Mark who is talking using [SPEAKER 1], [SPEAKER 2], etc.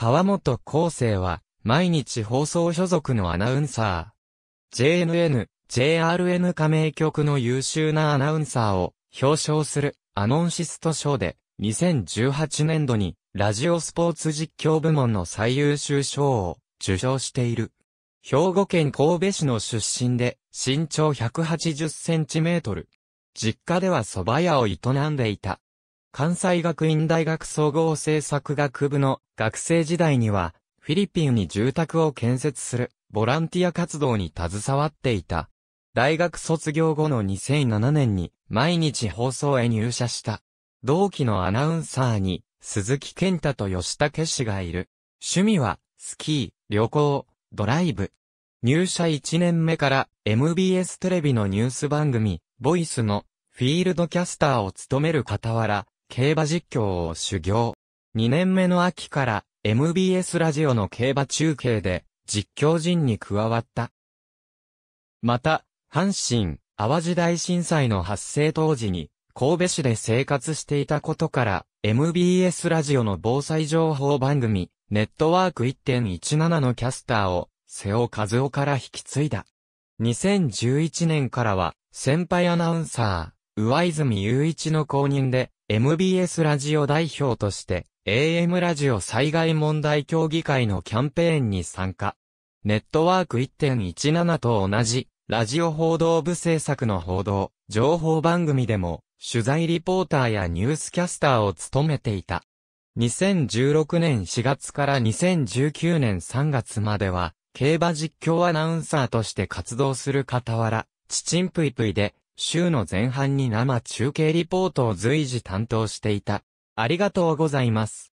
[SPEAKER 1] 川本康生は、毎日放送所属のアナウンサー。JNN、JRN 加盟局の優秀なアナウンサーを表彰するアノンシスト賞で、2018年度にラジオスポーツ実況部門の最優秀賞を受賞している。兵庫県神戸市の出身で、身長180センチメートル。実家では蕎麦屋を営んでいた。関西学院大学総合政策学部の学生時代には、フィリピンに住宅を建設するボランティア活動に携わっていた。大学卒業後の2007年に毎日放送へ入社した。同期のアナウンサーに鈴木健太と吉武氏がいる。趣味はスキー、旅行、ドライブ。入社1年目から MBS テレビのニュース番組、ボイスのフィールドキャスターを務める傍ら、競馬実況を修行。2年目の秋から MBS ラジオの競馬中継で実況陣に加わった。また、阪神、淡路大震災の発生当時に神戸市で生活していたことから MBS ラジオの防災情報番組ネットワーク1.17のキャスターを瀬尾和夫から引き継いだ。2011年からは先輩アナウンサー、上泉雄一の公認で MBS ラジオ代表として、AM ラジオ災害問題協議会のキャンペーンに参加。ネットワーク1.17と同じ、ラジオ報道部制作の報道、情報番組でも、取材リポーターやニュースキャスターを務めていた。2016年4月から2019年3月までは、競馬実況アナウンサーとして活動する傍ら、チチンプイプイで、週の前半に生中継リポートを随時担当していた。ありがとうございます。